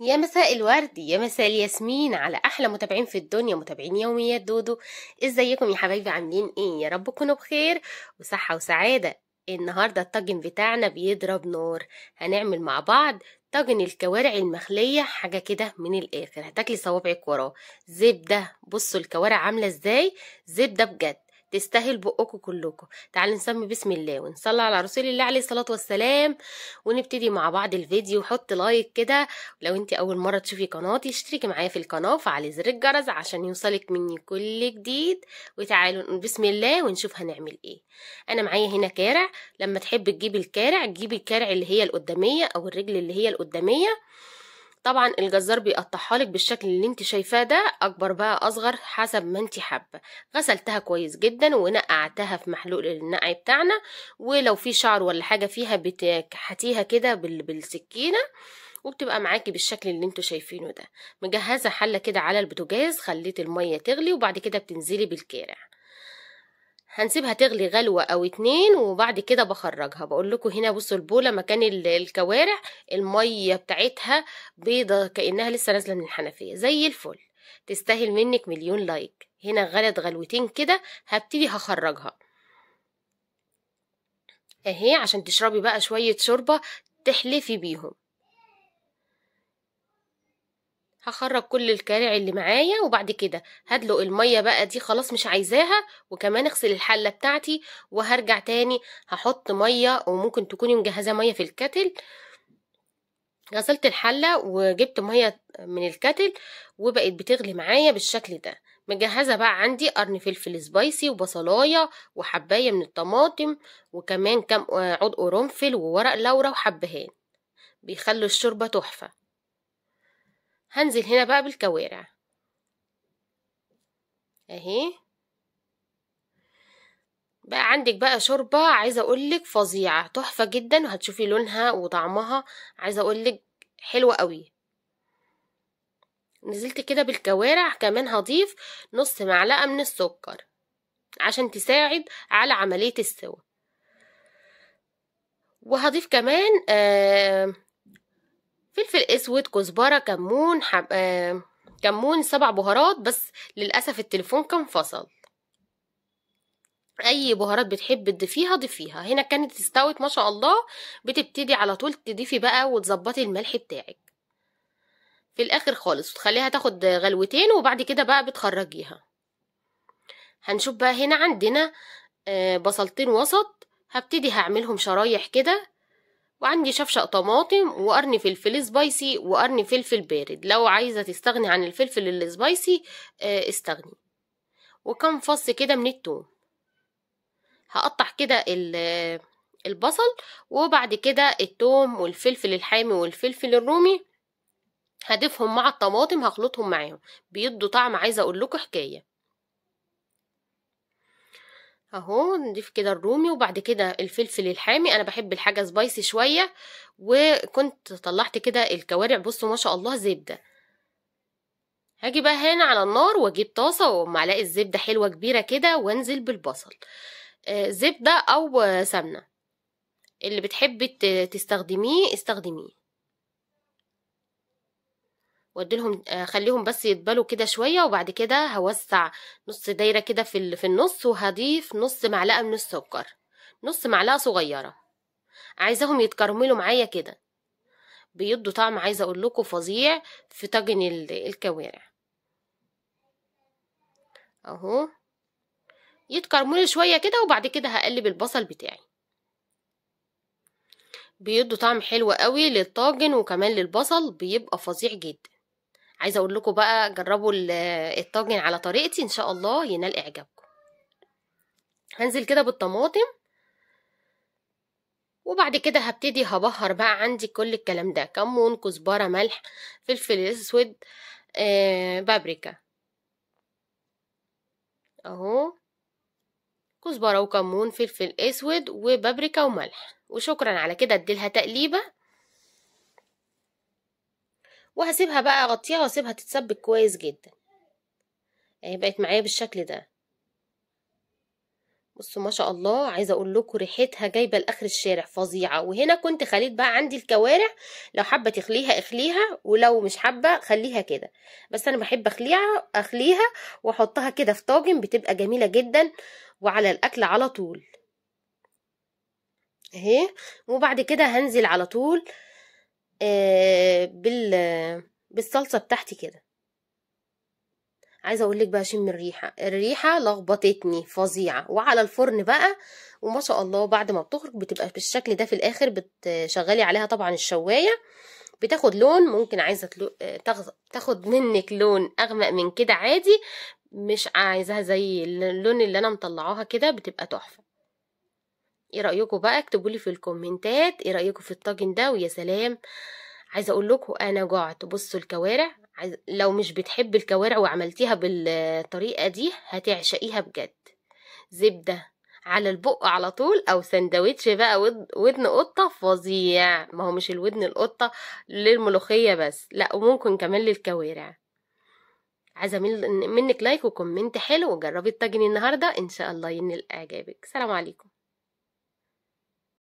يا مساء الورد يا مساء الياسمين على احلى متابعين في الدنيا متابعين يوميات دودو ازيكم يا حبايبي عاملين ايه يا رب تكونوا بخير وصحه وسعاده النهارده الطاجن بتاعنا بيضرب نار هنعمل مع بعض طاجن الكوارع المخليه حاجه كده من الاخر هتاكلي صوابعك وراه زبده بصوا الكوارع عامله ازاي زبده بجد تستاهل بقكم كلكم تعالوا نسمي بسم الله ونصلي على رسول الله عليه الصلاه والسلام ونبتدي مع بعض الفيديو حط لايك كده لو انت اول مره تشوفي قناتي اشتركي معايا في القناه وفعلي زر الجرس عشان يوصلك مني كل جديد وتعالوا بسم الله ونشوف هنعمل ايه انا معايا هنا كارع لما تحب تجيبي الكارع تجيبي الكارع اللي هي القداميه او الرجل اللي هي القداميه طبعا الجزار بيقطعها لك بالشكل اللي انت شايفاه ده اكبر بقى اصغر حسب ما انت حابه غسلتها كويس جدا ونقعتها في محلول النقع بتاعنا ولو في شعر ولا حاجه فيها بتكحتيها كده بالسكينه وبتبقى معاكي بالشكل اللي انتوا شايفينه ده مجهزه حله كده على البوتاجاز خليت الميه تغلي وبعد كده بتنزلي بالكارع هنسيبها تغلي غلوة أو اتنين وبعد كده بخرجها بقول لكم هنا بصوا البولة مكان الكوارع المية بتاعتها بيضة كأنها لسه نازلة من الحنفية زي الفل تستاهل منك مليون لايك هنا غلت غلوتين كده هبتدي هخرجها اهي عشان تشربي بقى شوية شوربة تحلفي بيهم هخرج كل الكارع اللي معايا وبعد كده هدلق الميه بقى دي خلاص مش عايزاها وكمان اغسل الحله بتاعتي وهرجع تاني هحط ميه وممكن تكوني مجهزه ميه في الكتل غسلت الحله وجبت ميه من الكتل وبقت بتغلي معايا بالشكل ده مجهزه بقى عندي قرن فلفل سبايسي وبصلايه وحبايه من الطماطم وكمان كام عود قرنفل وورق لورا وحبهان بيخلوا الشوربه تحفه هنزل هنا بقى بالكوارع اهي بقى عندك بقى شوربة عايزة اقولك فظيعة تحفة جدا وهتشوفي لونها وطعمها عايزة اقولك حلوة قوي نزلت كده بالكوارع كمان هضيف نص معلقة من السكر عشان تساعد على عملية السوى وهضيف كمان آه فلفل اسود كزبره كمون حب... آه... كمون سبع بهارات بس للاسف التليفون كان فصل اي بهارات بتحب تضيفيها ضيفيها هنا كانت استوت ما شاء الله بتبتدي على طول تضيفي بقى وتظبطي الملح بتاعك في الاخر خالص وتخليها تاخد غلوتين وبعد كده بقى بتخرجيها هنشوف بقى هنا عندنا آه، بصلتين وسط هبتدي هعملهم شرايح كده وعندي شفشق طماطم وقرن فلفل سبايسي وقرن فلفل بارد لو عايزة تستغني عن الفلفل السبايسي آه، استغني وكم فص كده من التوم هقطع كده البصل وبعد كده التوم والفلفل الحامي والفلفل الرومي هضيفهم مع الطماطم هخلطهم معاهم بيدوا طعم عايزه اقول لكم حكايه اهو نضيف كده الرومي وبعد كده الفلفل الحامي انا بحب الحاجه سبايسي شويه وكنت طلعت كده الكوارع بصوا ما شاء الله زبده هاجي بقى هنا على النار واجيب طاسه ومعلقه زبده حلوه كبيره كده وانزل بالبصل آه، زبده او سمنه اللي بتحبي تستخدميه استخدميه واديلهم آه، خليهم بس يتبلوا كده شويه وبعد كده هوسع نص دايره كده في في النص وهضيف نص معلقه من السكر نص معلقه صغيره عايزاهم يتكرملوا معايا كده بيدوا طعم عايزه اقول لكم فظيع في طاجن الكوارع اهو يتكرملوا شويه كده وبعد كده هقلب البصل بتاعي بيدوا طعم حلو قوي للطاجن وكمان للبصل بيبقى فظيع جدا عايزه اقول لكم بقى جربوا الطاجن على طريقتي ان شاء الله ينال اعجابكم هنزل كده بالطماطم وبعد كده هبتدي هبهر بقى عندي كل الكلام ده كمون كزبره ملح فلفل اسود آه بابريكا اهو كزبره وكمون فلفل اسود وبابريكا وملح وشكرا على كده اديلها تقليبه وهسيبها بقى اغطيها واسيبها تتسبك كويس جدا اهي يعني بقت معايا بالشكل ده بصوا ما شاء الله عايزه اقول لكم ريحتها جايبه لاخر الشارع فظيعه وهنا كنت خليت بقى عندي الكوارع لو حابه تخليها اخليها ولو مش حابه خليها كده بس انا بحب اخليها اخليها واحطها كده في طاجن بتبقى جميله جدا وعلى الاكل على طول اهي وبعد كده هنزل على طول آه، بال بالصلصه بتاعتي كده عايزه اقول لك بقى شم الريحه الريحه لخبطتني فظيعه وعلى الفرن بقى وما شاء الله بعد ما بتخرج بتبقى بالشكل ده في الاخر بتشغلي عليها طبعا الشوايه بتاخد لون ممكن عايزه تاخد منك لون اغمق من كده عادي مش عايزاها زي اللون اللي انا مطلعاها كده بتبقى تحفه ايه رايكم بقى اكتبوا لي في الكومنتات ايه رايكم في الطاجن ده ويا سلام عايزه اقول لكم انا جعت بصوا الكوارع عايز... لو مش بتحب الكوارع وعملتيها بالطريقه دي هتعشقيها بجد زبده على البق على طول او سندوتش بقى ودن قطه فظيع ما هو مش الودن القطه للملوخيه بس لا وممكن كمان للكوارع عايزه منك لايك وكومنت حلو وجربي الطاجن النهارده ان شاء الله ينال اعجابك سلام عليكم